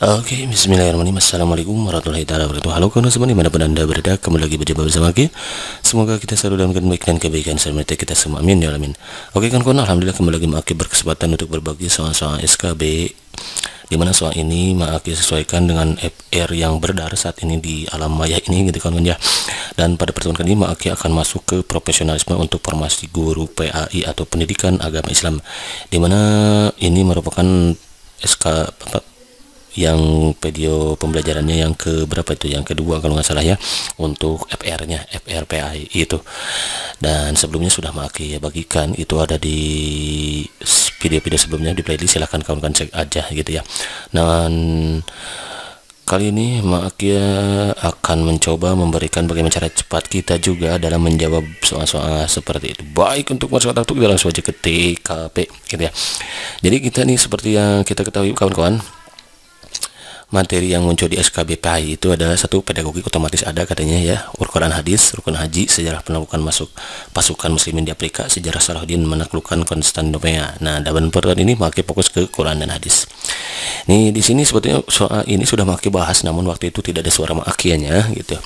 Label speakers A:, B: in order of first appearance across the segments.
A: Oke, okay, bismillahirrahmanirrahim Assalamualaikum warahmatullahi wabarakatuh Halo kawan semua pun anda berada Kembali lagi berjumpa bersama kami. Semoga kita selalu dalam kebaikan dan kebaikan Serta kita semua amin ya alamin Oke okay, kawan kawan Alhamdulillah kembali lagi Maki berkesempatan untuk berbagi soal-soal SKB di mana soal ini Maki sesuaikan dengan FR yang beredar saat ini di alam maya ini gitu kawan ya Dan pada pertemuan kali ini Maki akan masuk ke profesionalisme untuk formasi guru PAI atau pendidikan agama Islam Di mana ini merupakan SK yang video pembelajarannya yang ke berapa itu yang kedua kalau nggak salah ya untuk FR-nya FRPI itu dan sebelumnya sudah maki ya bagikan itu ada di video-video sebelumnya di playlist silahkan kawan-kawan cek aja gitu ya dan kali ini Makia akan mencoba memberikan bagaimana cara cepat kita juga dalam menjawab soal-soal seperti itu baik untuk masuk otak kita langsung aja ketik KP gitu ya jadi kita nih seperti yang kita ketahui kawan-kawan materi yang muncul di SKBPI itu adalah satu pedagogi otomatis ada katanya ya al hadis, rukun haji, sejarah penaklukan masuk pasukan muslimin di Afrika, sejarah Salahuddin menaklukkan Konstantinopel. Nah, dalam pertemuan ini memakai fokus ke Quran dan hadis. Nih di sini sebetulnya soal ini sudah memakai bahas namun waktu itu tidak ada suara makiannya gitu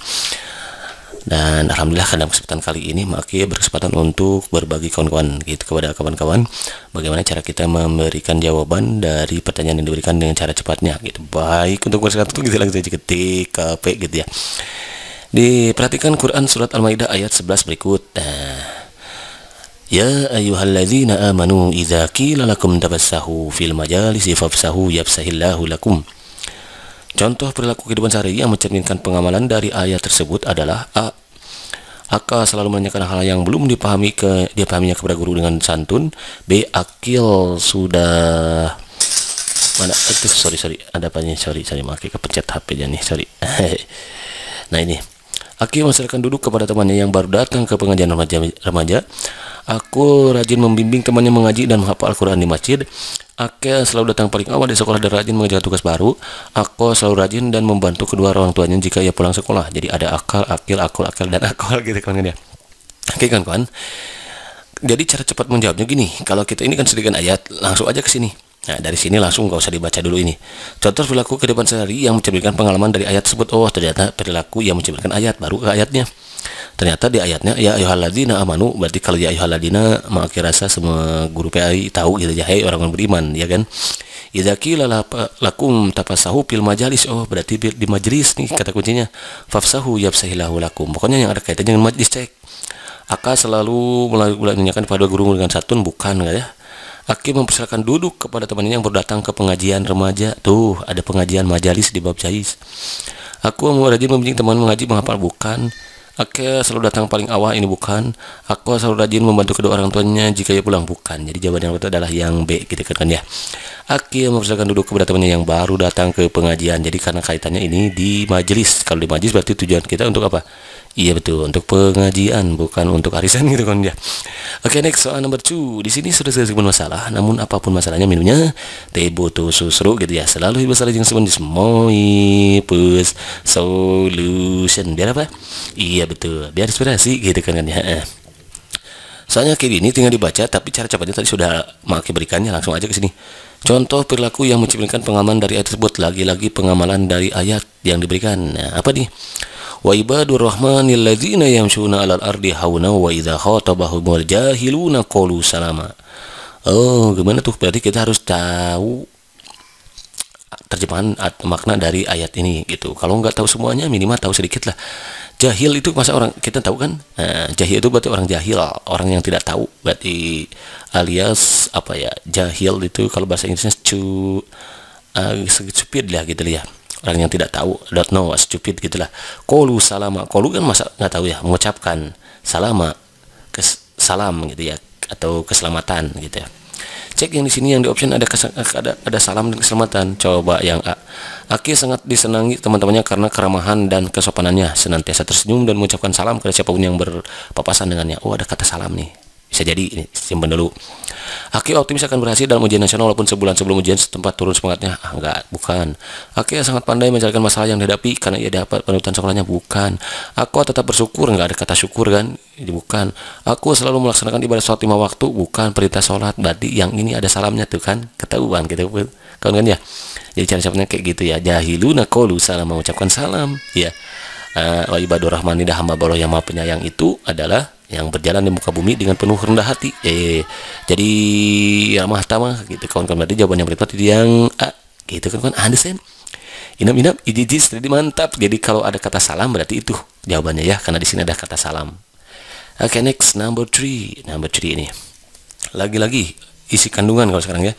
A: dan alhamdulillah dalam kesempatan kali ini Maki berkesempatan untuk berbagi kawan-kawan gitu kepada kawan-kawan bagaimana cara kita memberikan jawaban dari pertanyaan yang diberikan dengan cara cepatnya gitu baik untuk bersekat itu kita langsung ketik KP gitu ya diperhatikan Quran surat Al-Maidah ayat 11 berikut nah, Ya ayyuhalladzina amanu idza qila lakum tabassahu fil majalisi fafsahu yafsahillahu lakum Contoh perilaku kehidupan sehari yang mencerminkan pengamalan dari ayat tersebut adalah A. Aka selalu menanyakan hal yang belum dipahami ke dia pahaminya kepada guru dengan santun. B. Akil sudah mana eh, itu sorry sorry ada nih sorry sorry maki kepencet HP jadi nih sorry nah ini Aki menghasilkan duduk kepada temannya yang baru datang ke pengajian remaja, remaja Aku rajin membimbing temannya mengaji dan menghafal Al-Quran di masjid. Akil selalu datang paling awal di sekolah dan rajin mengajar tugas baru. Aku selalu rajin dan membantu kedua orang tuanya jika ia pulang sekolah. Jadi ada akal, akil, akul, akil dan akal gitu kan, kan ya. Oke kan kawan. Jadi cara cepat menjawabnya gini, kalau kita ini kan sedikit ayat, langsung aja ke sini. Nah, dari sini langsung nggak usah dibaca dulu ini. Contoh perilaku kehidupan sehari yang mencerminkan pengalaman dari ayat tersebut. Oh, ternyata perilaku yang mencerminkan ayat baru ke ayatnya. Ternyata di ayatnya ya ayyuhalladzina amanu berarti kalau ya ayyuhalladzina maka ya rasa semua guru PAI tahu gitu ya, hey, orang, yang beriman, ya kan. Idza qila lakum tafasahu fil majalis. Oh, berarti di majelis nih kata kuncinya. Fafsahu yafsahilahu lakum. Pokoknya yang ada kaitannya dengan majelis cek. Aka selalu menanyakan pada guru dengan satun bukan enggak ya Aki mempersilahkan duduk kepada temannya yang baru datang ke pengajian remaja. Tuh, ada pengajian majalis di Bab Jais. Aku mau rajin membimbing teman mengaji menghafal bukan. Aki selalu datang paling awal ini bukan. Aku selalu rajin membantu kedua orang tuanya jika ia pulang bukan. Jadi jawaban yang betul adalah yang B gitu kan ya. Aki mempersilahkan duduk kepada temannya yang baru datang ke pengajian. Jadi karena kaitannya ini di majelis. Kalau di majelis berarti tujuan kita untuk apa? Iya betul, untuk pengajian bukan untuk arisan gitu kan ya. Oke, okay, next soal nomor 2. Di sini sudah sebut masalah, namun apapun masalahnya minumnya teh butuh susu gitu ya. Selalu ibu salah sebut sumun plus solution. Biar apa? Iya betul, biar inspirasi gitu kan kan ya. Eh. Soalnya kayak gini tinggal dibaca tapi cara cepatnya tadi sudah maki berikannya langsung aja ke sini. Contoh perilaku yang menciptakan pengaman dari ayat tersebut lagi-lagi pengamalan dari ayat yang diberikan. Nah, apa nih? wa ibadur rahmanil ladzina yamshuna 'alal ardi hauna wa idza khatabahumul jahiluna qalu salama oh gimana tuh berarti kita harus tahu terjemahan makna dari ayat ini gitu kalau nggak tahu semuanya minimal tahu sedikit lah jahil itu masa orang kita tahu kan nah, jahil itu berarti orang jahil orang yang tidak tahu berarti alias apa ya jahil itu kalau bahasa Inggrisnya cu uh, stupid lah gitu ya orang yang tidak tahu don't know stupid gitulah kolu salama kolu kan masa nggak tahu ya mengucapkan salama kes salam gitu ya atau keselamatan gitu ya cek yang di sini yang di option ada ada ada salam dan keselamatan coba yang A Aki sangat disenangi teman-temannya karena keramahan dan kesopanannya senantiasa tersenyum dan mengucapkan salam kepada siapapun yang berpapasan dengannya oh ada kata salam nih bisa jadi ini simpen dulu Aki optimis akan berhasil dalam ujian nasional walaupun sebulan sebelum ujian setempat turun semangatnya. Ah, enggak, bukan. Aki sangat pandai menjalankan masalah yang dihadapi karena ia dapat penutupan sekolahnya. Bukan. Aku tetap bersyukur, enggak ada kata syukur kan? Bukan. Aku selalu melaksanakan ibadah sholat lima waktu, bukan perintah sholat. Berarti yang ini ada salamnya tuh kan? Ketahuan gitu kan kan ya. Jadi cara ucapnya kayak gitu ya. Jahiluna kolu salam mengucapkan salam. Ya. Uh, ibadur rahmani hamba Allah yang maha penyayang itu adalah yang berjalan di muka bumi dengan penuh rendah hati. Eh, jadi ya mah tama gitu kawan-kawan berarti jawaban yang berikut yang A gitu kan kawan understand. Inap inap ijijis jadi mantap. Jadi kalau ada kata salam berarti itu jawabannya ya karena di sini ada kata salam. Oke okay, next number three number three ini lagi-lagi isi kandungan kalau sekarang ya.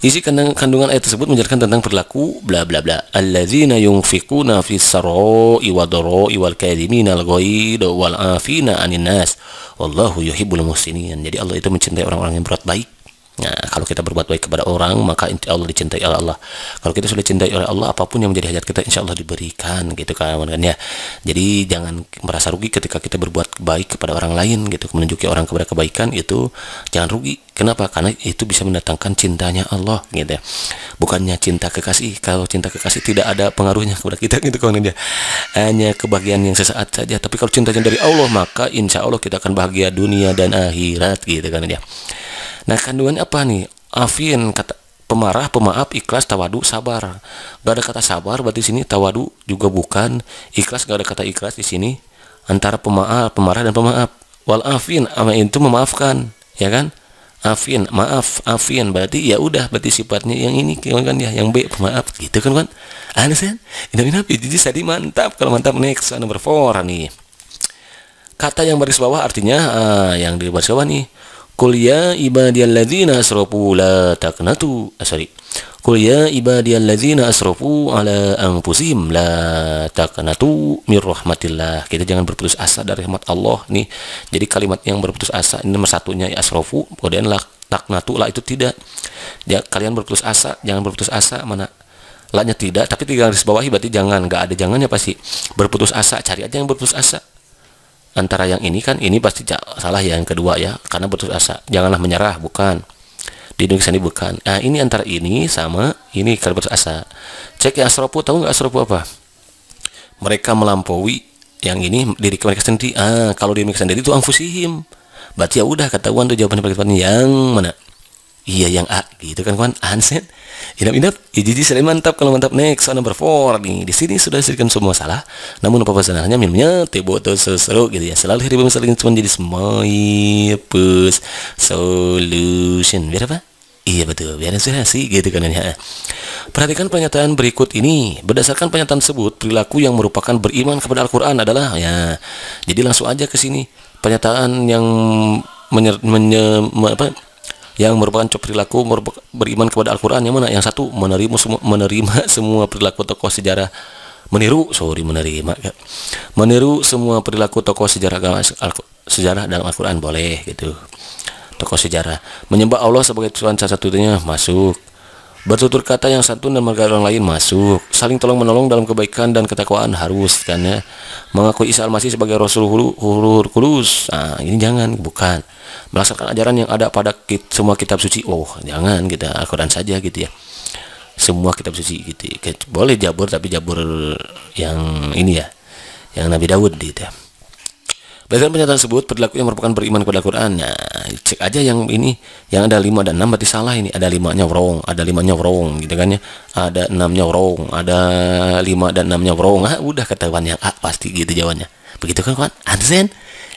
A: Isi kandungan ayat tersebut menjelaskan tentang perilaku bla bla bla. Alladzina yunfiquna fis sarai wa dharai wal kadhimina al ghaid wal afina anin nas. Wallahu yuhibbul muhsinin. Jadi Allah itu mencintai orang-orang yang berbuat baik Nah, kalau kita berbuat baik kepada orang, maka insya Allah dicintai oleh Allah. Kalau kita sudah dicintai oleh Allah, apapun yang menjadi hajat kita, insya Allah diberikan, gitu kan kawan ya. Jadi jangan merasa rugi ketika kita berbuat baik kepada orang lain, gitu menunjuki orang kepada kebaikan itu jangan rugi. Kenapa? Karena itu bisa mendatangkan cintanya Allah, gitu ya. Bukannya cinta kekasih. Kalau cinta kekasih tidak ada pengaruhnya kepada kita, gitu kan, ya. Hanya kebahagiaan yang sesaat saja. Tapi kalau cintanya dari Allah, maka insya Allah kita akan bahagia dunia dan akhirat, gitu kan ya. Nah kandungan apa nih? Afin kata pemarah, pemaaf, ikhlas, tawadu, sabar. Gak ada kata sabar berarti sini tawadu juga bukan. Ikhlas gak ada kata ikhlas di sini. Antara pemaaf, pemarah dan pemaaf. Wal afin ama itu memaafkan, ya kan? Afin, maaf, afin berarti ya udah berarti sifatnya yang ini kan ya, yang B pemaaf gitu kan kan? Anda Ini nabi jadi tadi mantap kalau mantap next nomor 4 nih kata yang baris bawah artinya uh, yang di baris bawah nih Qul ya ibadialladzina asrafu la taqnatu asari. Ah, Qul ya ibadialladzina asrafu ala anfusihim la taqnatu mir rahmatillah. Kita jangan berputus asa dari rahmat Allah nih. Jadi kalimat yang berputus asa ini nomor satunya ya, asrafu, kemudian lah taknatu lah itu tidak. Ya, kalian berputus asa, jangan berputus asa mana lahnya tidak, tapi tiga garis bawahi berarti jangan, nggak ada jangannya pasti. Berputus asa, cari aja yang berputus asa antara yang ini kan ini pasti salah ya yang kedua ya karena putus asa janganlah menyerah bukan di Indonesia ini bukan nah ini antara ini sama ini kalau putus asa cek yang asropu tahu nggak asropu apa mereka melampaui yang ini diri mereka sendiri ah kalau diri mereka sendiri itu angfusihim berarti ya udah ketahuan tuh jawaban yang mana Iya yang A gitu kan kawan Ansen. Inap-inap, iya, jadi selain mantap kalau mantap next soal number 4 nih. Di sini sudah sediakan semua salah. Namun apa pesanannya minumnya teh seru seseru gitu ya. Selalu hari misalnya cuma jadi smile solution. Biar apa? Iya betul, biar sih gitu kan ya. Perhatikan pernyataan berikut ini. Berdasarkan pernyataan tersebut, perilaku yang merupakan beriman kepada Al-Qur'an adalah ya. Jadi langsung aja ke sini. Pernyataan yang menyer, menye, apa, yang merupakan perilaku beriman kepada Al-Quran yang mana yang satu menerima semua menerima semua perilaku tokoh sejarah meniru sorry menerima ya. meniru semua perilaku tokoh sejarah agama sejarah dalam Al-Quran boleh gitu tokoh sejarah menyembah Allah sebagai Tuhan satu satunya masuk Bertutur kata yang santun dan menghargai orang lain masuk. Saling tolong menolong dalam kebaikan dan ketakwaan harus kan ya. Mengakui Isa Al-Masih sebagai Rasul huru, hurur kudus ah, ini jangan, bukan. Melaksanakan ajaran yang ada pada kit, semua kitab suci. Oh, jangan kita Al-Qur'an saja gitu ya. Semua kitab suci gitu. Ya. Boleh Jabur tapi Jabur yang ini ya. Yang Nabi Daud gitu ya. Berdasarkan pernyataan tersebut, perilaku yang merupakan beriman kepada Quran. Nah, cek aja yang ini, yang ada lima dan enam berarti salah ini. Ada limanya wrong, ada limanya wrong gitu kan ya. Ada enamnya wrong, ada lima dan enamnya wrong. Ah, udah ketahuan yang A pasti gitu jawabannya. Begitu kan kawan? Understand?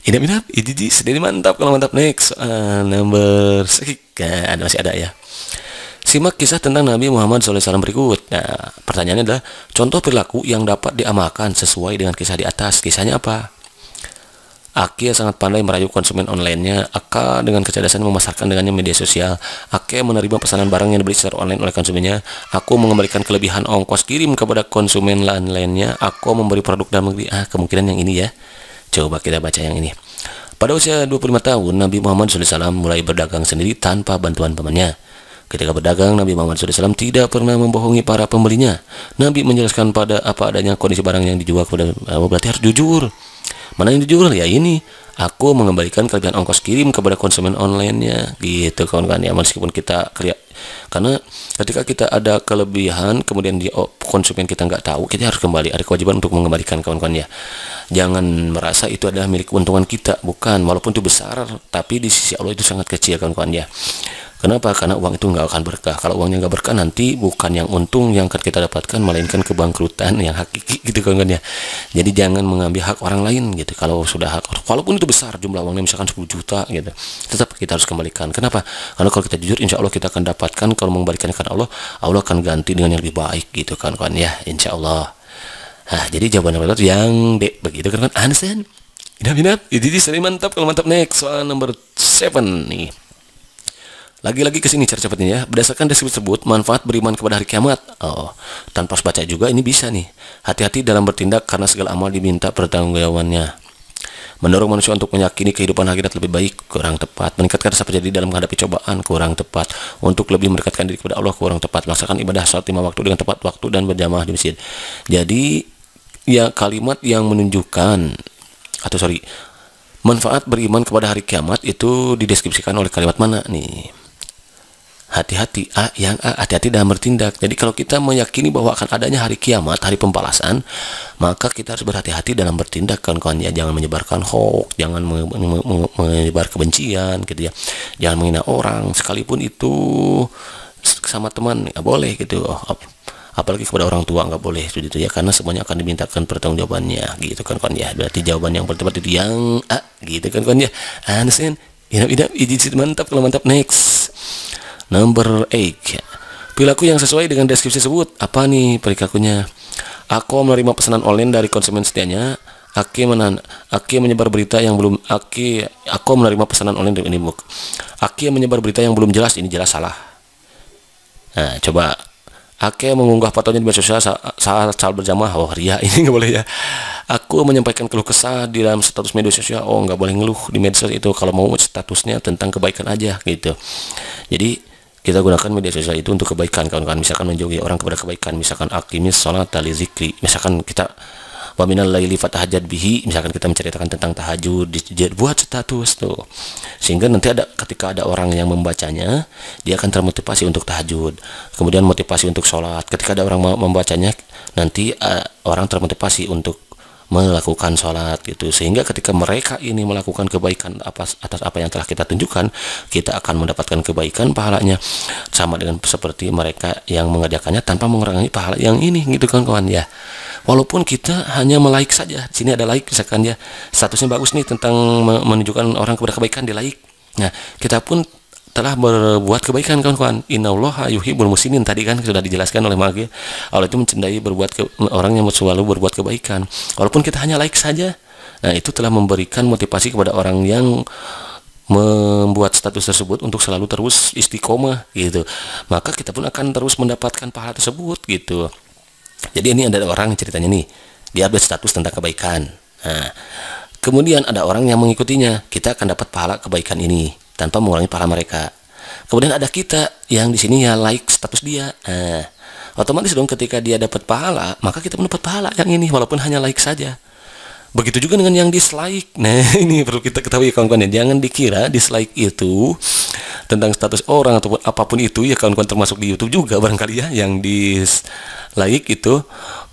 A: Ini minap, ini sedih mantap kalau mantap next uh, number six. Nah, masih ada ya. Simak kisah tentang Nabi Muhammad SAW berikut. Nah, pertanyaannya adalah contoh perilaku yang dapat diamalkan sesuai dengan kisah di atas. Kisahnya apa? Ake sangat pandai merayu konsumen online-nya. Aka dengan kecerdasan memasarkan dengannya media sosial. Ake menerima pesanan barang yang diberi secara online oleh konsumennya. Aku mengembalikan kelebihan ongkos kirim kepada konsumen lain-lainnya. Aku memberi produk dan negeri. Ah, kemungkinan yang ini ya. Coba kita baca yang ini. Pada usia 25 tahun, Nabi Muhammad SAW mulai berdagang sendiri tanpa bantuan pamannya. Ketika berdagang, Nabi Muhammad SAW tidak pernah membohongi para pembelinya. Nabi menjelaskan pada apa adanya kondisi barang yang dijual kepada eh, berarti harus jujur Mana yang jujur? Ya ini, aku mengembalikan kelebihan ongkos kirim kepada konsumen onlinenya gitu kawan-kawan ya meskipun kita kerja karena ketika kita ada kelebihan kemudian di oh, konsumen kita nggak tahu kita harus kembali ada kewajiban untuk mengembalikan kawan-kawan ya jangan merasa itu adalah milik keuntungan kita bukan walaupun itu besar tapi di sisi Allah itu sangat kecil kawan-kawan ya Kenapa? Karena uang itu nggak akan berkah. Kalau uangnya nggak berkah nanti bukan yang untung yang akan kita dapatkan, melainkan kebangkrutan yang hakiki gitu kan ya. Jadi jangan mengambil hak orang lain gitu. Kalau sudah hak, walaupun itu besar jumlah uangnya misalkan 10 juta gitu, tetap kita harus kembalikan. Kenapa? Karena kalau kita jujur, insya Allah kita akan dapatkan. Kalau mengembalikan karena Allah, Allah akan ganti dengan yang lebih baik gitu kan kan ya, insya Allah. Nah, jadi jawaban yang yang begitu kan kan Ansen. Ini Jadi sering mantap kalau mantap next soal nomor 7 nih. Lagi-lagi ke sini cara cepatnya ya. Berdasarkan deskripsi tersebut, manfaat beriman kepada hari kiamat. Oh, tanpa baca juga ini bisa nih. Hati-hati dalam bertindak karena segala amal diminta pertanggungjawabannya. Mendorong manusia untuk meyakini kehidupan akhirat lebih baik, kurang tepat. Meningkatkan rasa percaya dalam menghadapi cobaan, kurang tepat. Untuk lebih mendekatkan diri kepada Allah, kurang tepat. Melaksanakan ibadah saat lima waktu dengan tepat waktu dan berjamaah di masjid. Jadi, ya kalimat yang menunjukkan, atau sorry, manfaat beriman kepada hari kiamat itu dideskripsikan oleh kalimat mana nih? hati-hati A yang A hati-hati dalam bertindak. Jadi kalau kita meyakini bahwa akan adanya hari kiamat, hari pembalasan, maka kita harus berhati-hati dalam bertindak kan kawan ya. Jangan menyebarkan hoax, jangan menyebarkan menyebar kebencian gitu ya. Jangan menghina orang sekalipun itu sama teman ya boleh gitu. Oh, ap apalagi kepada orang tua nggak boleh gitu ya karena semuanya akan dimintakan pertanggungjawabannya gitu kan kawan ya. Berarti jawaban yang pertama itu yang A gitu kan kawan ya. anesin ini ini izin mantap kalau mantap next. Number 8. Perilaku yang sesuai dengan deskripsi tersebut. Apa nih perilakunya? Aku menerima pesanan online dari konsumen setianya. Aki menan, Aki menyebar berita yang belum Aki aku menerima pesanan online dari Indebook. Aki menyebar berita yang belum jelas ini jelas salah. Nah, coba Aki mengunggah fotonya di media sosial saat saat berjamaah wah oh, ria ini nggak boleh ya aku menyampaikan keluh kesah di dalam status media sosial oh nggak boleh ngeluh di medsos itu kalau mau statusnya tentang kebaikan aja gitu jadi kita gunakan media sosial itu untuk kebaikan kawan-kawan misalkan menjauhi orang kepada kebaikan misalkan akimis sholat tali zikri misalkan kita waminal laili fatahajat bihi misalkan kita menceritakan tentang tahajud buat status tuh sehingga nanti ada ketika ada orang yang membacanya dia akan termotivasi untuk tahajud kemudian motivasi untuk sholat ketika ada orang membacanya nanti uh, orang termotivasi untuk melakukan sholat gitu sehingga ketika mereka ini melakukan kebaikan apa atas apa yang telah kita tunjukkan kita akan mendapatkan kebaikan pahalanya sama dengan seperti mereka yang mengerjakannya tanpa mengurangi pahala yang ini gitu kan kawan ya walaupun kita hanya melaik saja sini ada like misalkan ya statusnya bagus nih tentang menunjukkan orang kepada kebaikan di like nah kita pun telah berbuat kebaikan kawan-kawan Allah yuhibbul musinin tadi kan sudah dijelaskan oleh Magi Allah itu mencintai berbuat ke, orang yang selalu berbuat kebaikan walaupun kita hanya like saja nah itu telah memberikan motivasi kepada orang yang membuat status tersebut untuk selalu terus istiqomah gitu maka kita pun akan terus mendapatkan pahala tersebut gitu jadi ini ada orang ceritanya nih dia update status tentang kebaikan nah kemudian ada orang yang mengikutinya kita akan dapat pahala kebaikan ini tanpa mengurangi pahala mereka. Kemudian ada kita yang di sini ya like status dia. Nah, otomatis dong ketika dia dapat pahala, maka kita mendapat pahala yang ini walaupun hanya like saja. Begitu juga dengan yang dislike. Nah, ini perlu kita ketahui ya, kawan-kawan ya. Jangan dikira dislike itu tentang status orang ataupun apapun itu ya kawan-kawan termasuk di YouTube juga barangkali ya yang dislike itu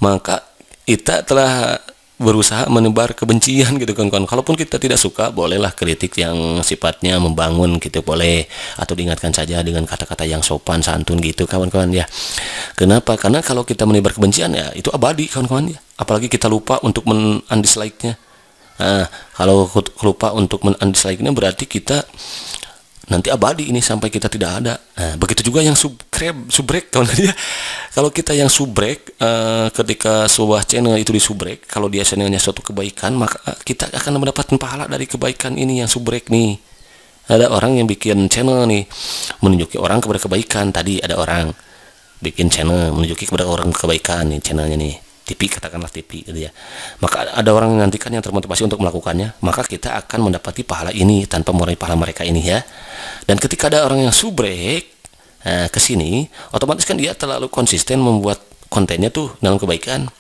A: maka kita telah berusaha menebar kebencian gitu kan kawan kalaupun kita tidak suka bolehlah kritik yang sifatnya membangun gitu boleh atau diingatkan saja dengan kata-kata yang sopan santun gitu kawan-kawan ya kenapa karena kalau kita menebar kebencian ya itu abadi kawan-kawan ya apalagi kita lupa untuk men-undislike-nya nah, kalau lupa untuk men-undislike-nya berarti kita nanti abadi ini sampai kita tidak ada. Nah, begitu juga yang subscribe, subrek kalau dia kalau kita yang subrek eh, ketika sebuah channel itu di subrek kalau dia channelnya suatu kebaikan, maka eh, kita akan mendapatkan pahala dari kebaikan ini yang subrek nih. Ada orang yang bikin channel nih menunjuki orang kepada kebaikan. Tadi ada orang bikin channel menunjuki kepada orang kebaikan nih channelnya nih TV katakanlah TV gitu ya maka ada orang yang nantikan yang termotivasi untuk melakukannya maka kita akan mendapati pahala ini tanpa mengurangi pahala mereka ini ya dan ketika ada orang yang subrek nah, ke sini otomatis kan dia terlalu konsisten membuat kontennya tuh dalam kebaikan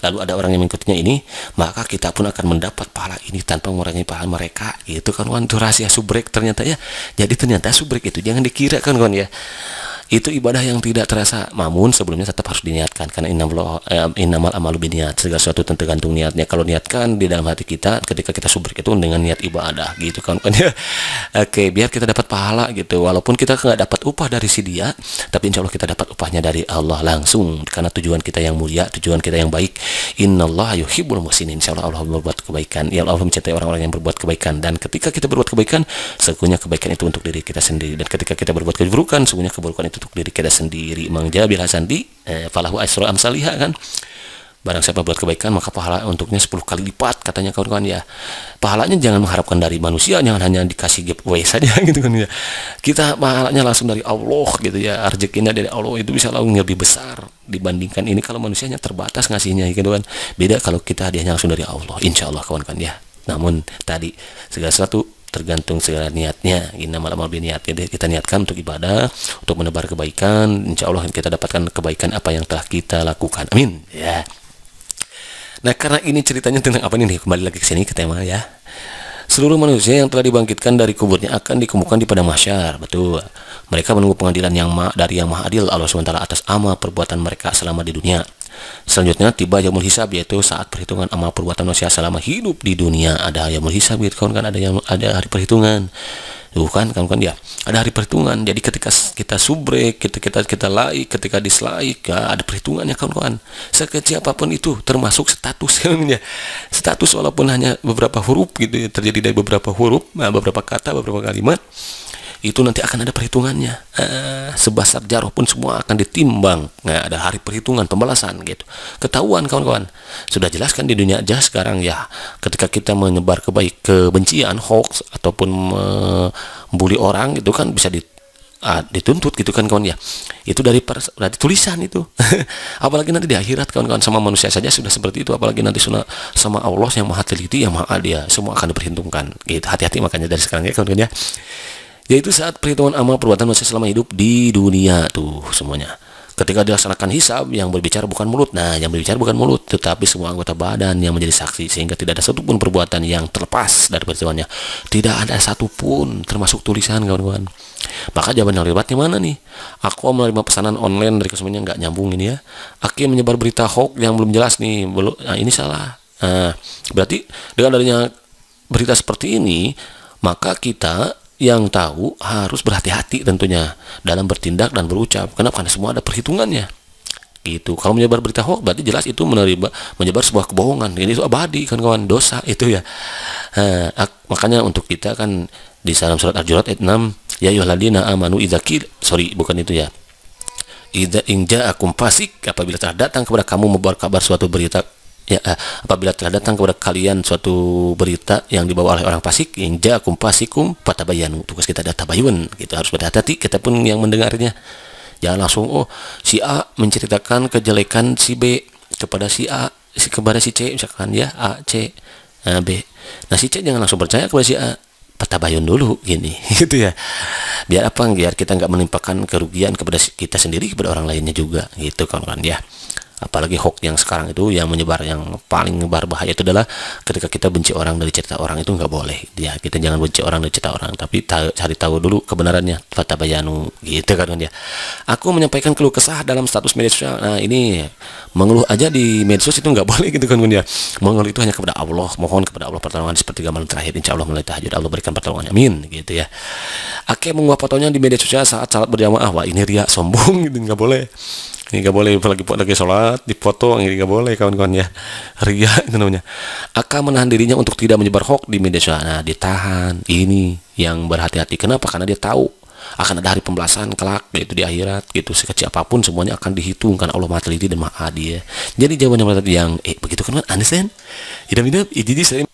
A: lalu ada orang yang mengikutinya ini maka kita pun akan mendapat pahala ini tanpa mengurangi pahala mereka itu kan kawan itu rahasia subrek ternyata ya jadi ternyata subrek itu jangan dikira kan kawan ya itu ibadah yang tidak terasa namun sebelumnya tetap harus diniatkan karena innamal eh, innamal amalu biniat segala sesuatu tentu gantung niatnya kalau niatkan di dalam hati kita ketika kita subrik itu dengan niat ibadah gitu kan oke okay, oke biar kita dapat pahala gitu walaupun kita nggak dapat upah dari si dia tapi insya Allah kita dapat upahnya dari Allah langsung karena tujuan kita yang mulia tujuan kita yang baik innallah yuhibbul musinin insya Allah Allah berbuat kebaikan ya Allah mencintai orang-orang yang berbuat kebaikan dan ketika kita berbuat kebaikan sekunya kebaikan itu untuk diri kita sendiri dan ketika kita berbuat keburukan sekunya keburukan itu untuk diri kita sendiri mengjabil hasanti eh, falahu asro amsaliha kan barang siapa buat kebaikan maka pahala untuknya 10 kali lipat katanya kawan-kawan ya pahalanya jangan mengharapkan dari manusia jangan hanya dikasih giveaway saja gitu kan ya kita pahalanya langsung dari Allah gitu ya rezekinya dari Allah itu bisa langsung lebih besar dibandingkan ini kalau manusianya terbatas ngasihnya gitu kan beda kalau kita hadiahnya langsung dari Allah insya Allah kawan-kawan ya namun tadi segala sesuatu tergantung segala niatnya malam malam niat jadi kita niatkan untuk ibadah untuk menebar kebaikan insya Allah kita dapatkan kebaikan apa yang telah kita lakukan amin ya nah karena ini ceritanya tentang apa nih kembali lagi ke sini ke tema ya Seluruh manusia yang telah dibangkitkan dari kuburnya akan dikemukakan di padang mahsyar. Betul. Mereka menunggu pengadilan yang ma dari yang maha adil Allah sementara atas amal perbuatan mereka selama di dunia. Selanjutnya tiba jamul Hisab yaitu saat perhitungan amal perbuatan manusia selama hidup di dunia. Ada yang Hisab gitu kan ada yang ada hari perhitungan tuh kan kan kan ya ada hari perhitungan jadi ketika kita subrek kita kita kita laik ketika dislike ya, ada perhitungannya kawan-kawan sekecil apapun itu termasuk status ya status walaupun hanya beberapa huruf gitu ya, terjadi dari beberapa huruf nah, beberapa kata beberapa kalimat itu nanti akan ada perhitungannya eh, sebesar jaruh pun semua akan ditimbang nah, ada hari perhitungan pembalasan gitu ketahuan kawan-kawan sudah jelaskan di dunia aja sekarang ya ketika kita menyebar kebaik kebencian hoax ataupun membuli orang itu kan bisa di ah, dituntut gitu kan kawan ya itu dari pers dari tulisan itu apalagi nanti di akhirat kawan-kawan sama manusia saja sudah seperti itu apalagi nanti sunnah sama Allah yang maha teliti yang maha dia ya, semua akan diperhitungkan gitu hati-hati makanya dari sekarang ya kawan-kawan ya yaitu saat perhitungan amal perbuatan manusia selama hidup di dunia tuh semuanya ketika dilaksanakan hisab yang berbicara bukan mulut nah yang berbicara bukan mulut tetapi semua anggota badan yang menjadi saksi sehingga tidak ada satupun perbuatan yang terlepas dari perhitungannya. tidak ada satupun termasuk tulisan kawan-kawan maka jawaban yang lewatnya mana nih aku menerima pesanan online dari kesemuanya nggak nyambung ini ya Aki menyebar berita hoax yang belum jelas nih belum nah, ini salah nah, berarti dengan adanya berita seperti ini maka kita yang tahu harus berhati-hati tentunya dalam bertindak dan berucap. Kenapa? Karena semua ada perhitungannya. Gitu. Kalau menyebar berita hoax oh, berarti jelas itu menerima menyebar sebuah kebohongan. Ini itu abadi kan kawan dosa itu ya. Eh, makanya untuk kita kan di salam surat Al-Jurat ayat 6 ya yuhladina amanu idza sorry bukan itu ya. Ida inja akum fasik apabila telah datang kepada kamu membawa kabar suatu berita ya eh, apabila telah datang kepada kalian suatu berita yang dibawa oleh orang Pasik inja kum pasikum patabayan tugas kita data bayun kita harus berhati-hati kita pun yang mendengarnya jangan langsung oh si A menceritakan kejelekan si B kepada si A si kepada si C misalkan ya A C A, eh, B nah si C jangan langsung percaya kepada si A patabayun dulu gini gitu ya biar apa biar kita nggak menimpakan kerugian kepada kita sendiri kepada orang lainnya juga gitu kawan-kawan ya apalagi hoax yang sekarang itu yang menyebar yang paling bahaya itu adalah ketika kita benci orang dari cerita orang itu nggak boleh ya kita jangan benci orang dari cerita orang tapi cari tahu dulu kebenarannya bayanu gitu kan dia kan, ya. aku menyampaikan keluh kesah dalam status media sosial nah ini mengeluh aja di medsos itu nggak boleh gitu kan dia kan, ya. mengeluh itu hanya kepada Allah mohon kepada Allah pertolongan seperti gambar terakhir insya Allah mulai tahajud Allah berikan pertolongan amin gitu ya oke menguap fotonya di media sosial saat salat berjamaah wah ini ria sombong gitu nggak boleh ini gak boleh lagi lagi sholat dipoto ini gak boleh kawan-kawan ya ria itu namanya akan menahan dirinya untuk tidak menyebar hoax di media sosial nah ditahan ini yang berhati-hati kenapa karena dia tahu akan ada hari pembalasan kelak yaitu di akhirat gitu sekecil apapun semuanya akan dihitung karena Allah maha teliti dan maha adil jadi jawabannya yang eh begitu kan understand idam idam jadi saya